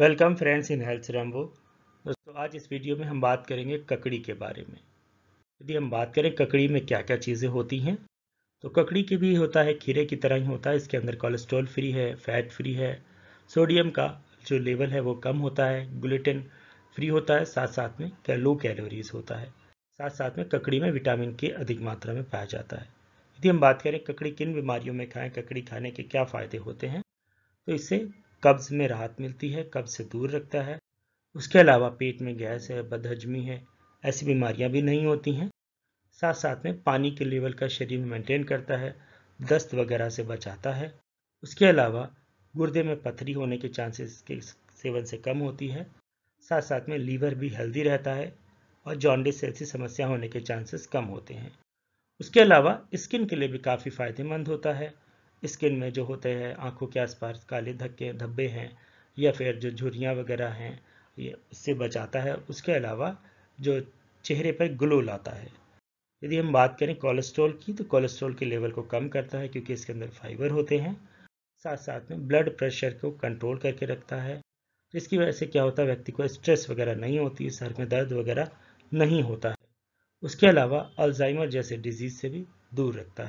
welcome friends in health Rambo दोस्तों आज इस वीडियो में हम बात करेंगे ककड़ी के बारे में यदि हम बात करें ककड़ी में क्या क्या चीज़ें होती हैं तो ककड़ी के भी होता है खीरे की तरह ही होता है इसके अंदर कोलेस्ट्रॉल फ्री है फैट फ्री है सोडियम का जो लेवल है वो कम होता है ग्लूटेन फ्री होता है साथ साथ में लो कैलोरीज होता है साथ साथ में ककड़ी में विटामिन के अधिक मात्रा में पाया जाता है यदि हम बात करें ककड़ी किन बीमारियों में खाएँ ककड़ी खाने के क्या फ़ायदे होते हैं तो इससे कब्ज़ में राहत मिलती है कब्ज़ से दूर रखता है उसके अलावा पेट में गैस है बदहजमी है ऐसी बीमारियां भी नहीं होती हैं साथ साथ में पानी के लेवल का शरीर मेंटेन करता है दस्त वगैरह से बचाता है उसके अलावा गुर्दे में पथरी होने के चांसेस के सेवन से कम होती है साथ साथ में लीवर भी हेल्दी रहता है और जॉन्डिस जैसी समस्या होने के चांसेस कम होते हैं उसके अलावा स्किन के लिए भी काफ़ी फायदेमंद होता है स्किन में जो होते हैं आँखों के आसपास काले धक्के धब्बे हैं या फिर जो झुरियाँ वगैरह हैं ये उससे बचाता है उसके अलावा जो चेहरे पर ग्लो लाता है यदि हम बात करें कोलेस्ट्रॉल की तो कोलेस्ट्रॉल के लेवल को कम करता है क्योंकि इसके अंदर फाइबर होते हैं साथ साथ में ब्लड प्रेशर को कंट्रोल करके रखता है जिसकी वजह से क्या होता है व्यक्ति को स्ट्रेस वगैरह नहीं होती सर में दर्द वगैरह नहीं होता है उसके अलावा अल्जाइमर जैसे डिजीज़ से भी दूर रखता है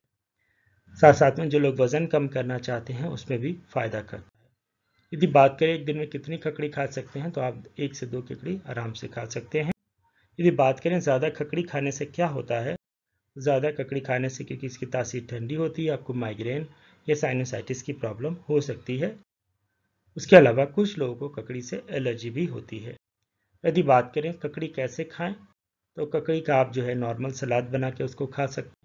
साथ साथ में जो लोग वज़न कम करना चाहते हैं उसमें भी फ़ायदा करता है यदि बात करें एक दिन में कितनी ककड़ी खा सकते हैं तो आप एक से दो ककड़ी आराम से खा सकते हैं यदि बात करें ज़्यादा ककड़ी खाने से क्या होता है ज़्यादा ककड़ी खाने से क्योंकि इसकी तासीर ठंडी होती है आपको माइग्रेन या साइनोसाइटिस की प्रॉब्लम हो सकती है उसके अलावा कुछ लोगों को ककड़ी से एलर्जी भी होती है यदि बात करें ककड़ी कैसे खाएं तो ककड़ी का आप जो है नॉर्मल सलाद बना के उसको खा सकते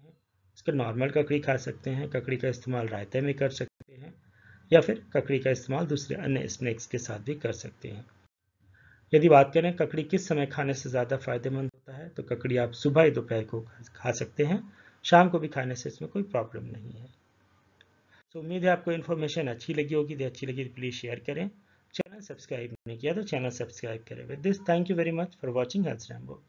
तो नॉर्मल ककड़ी खा सकते हैं ककड़ी का इस्तेमाल रायते में कर सकते हैं या फिर ककड़ी का इस्तेमाल दूसरे अन्य स्नैक्स के साथ भी कर सकते हैं यदि बात करें ककड़ी किस समय खाने से ज़्यादा फायदेमंद होता है तो ककड़ी आप सुबह या दोपहर को खा सकते हैं शाम को भी खाने से इसमें कोई प्रॉब्लम नहीं है तो उम्मीद है आपको इन्फॉर्मेशन अच्छी लगी होगी यदि अच्छी लगी तो प्लीज़ शेयर करें चैनल सब्सक्राइब नहीं किया तो चैनल सब्सक्राइब करें with this thank you very much for watching health Rambo